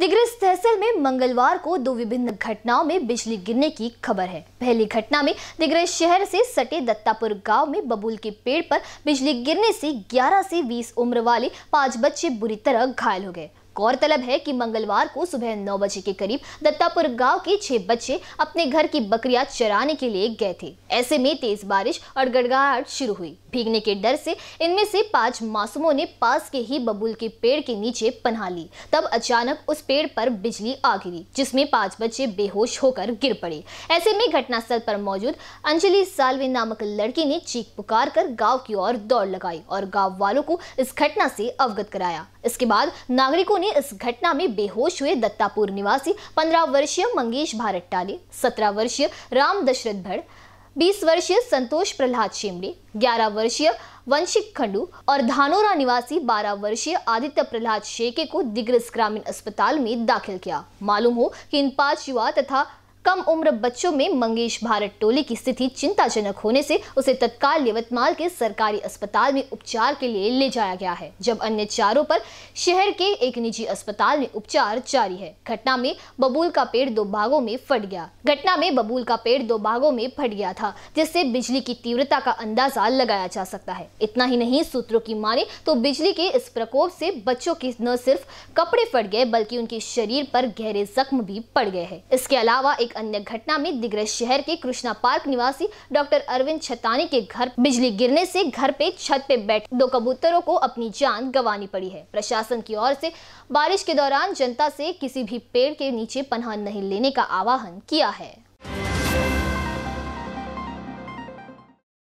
दिग्रिस तहसील में मंगलवार को दो विभिन्न घटनाओं में बिजली गिरने की खबर है पहली घटना में दिग्रिस शहर से सटे दत्तापुर गांव में बबूल के पेड़ पर बिजली गिरने से 11 से 20 उम्र वाले पांच बच्चे बुरी तरह घायल हो गए गौरतलब है कि मंगलवार को सुबह नौ बजे के करीब दत्तापुर गांव के छह बच्चे अपने घर की बकरियां चराने के लिए गए थे ऐसे में तेज बारिश और गड़गड़ाहट शुरू हुई भीगने के डर से इनमें से पांच मासूमों ने पास के ही बबूल के पेड़ के नीचे पन्हा ली तब अचानक उस पेड़ पर बिजली आ गिरी जिसमे पांच बच्चे बेहोश होकर गिर पड़े ऐसे में घटनास्थल पर मौजूद अंजलि सालवे नामक लड़की ने चीख पुकार कर गाँव की ओर दौड़ लगाई और गाँव वालों को इस घटना से अवगत कराया इसके बाद नागरिकों ने में इस घटना में बेहोश हुए दत्तापुर निवासी 15 वर्षीय मंगेश भारतटाले 17 वर्षीय राम दशरथ भड़ 20 वर्षीय संतोष प्रहलाद शेमड़े 11 वर्षीय वंशिक खंडू और धानोरा निवासी 12 वर्षीय आदित्य प्रहलाद शेके को दिग्रस ग्रामीण अस्पताल में दाखिल किया मालूम हो कि इन पांच युवा तथा कम उम्र बच्चों में मंगेश भारत टोली की स्थिति चिंताजनक होने से उसे तत्काल यवतमाल के सरकारी अस्पताल में उपचार के लिए ले जाया गया है जब अन्य चारों पर शहर के एक निजी अस्पताल में उपचार जारी है घटना में बबूल का पेड़ दो भागों में फट गया घटना में बबूल का पेड़ दो भागों में फट गया था जिससे बिजली की तीव्रता का अंदाजा लगाया जा सकता है इतना ही नहीं सूत्रों की माने तो बिजली के इस प्रकोप से बच्चों के न सिर्फ कपड़े फट गए बल्कि उनके शरीर पर गहरे जख्म भी पड़ गए है इसके अलावा एक अन्य घटना में दिग्रज शहर के कृष्णा पार्क निवासी डॉक्टर अरविंद छतानी के घर बिजली गिरने से घर पे छत पे बैठे दो कबूतरों को अपनी जान गंवानी पड़ी है प्रशासन की ओर से बारिश के दौरान जनता से किसी भी पेड़ के नीचे पनाह नहीं लेने का आह्वान किया है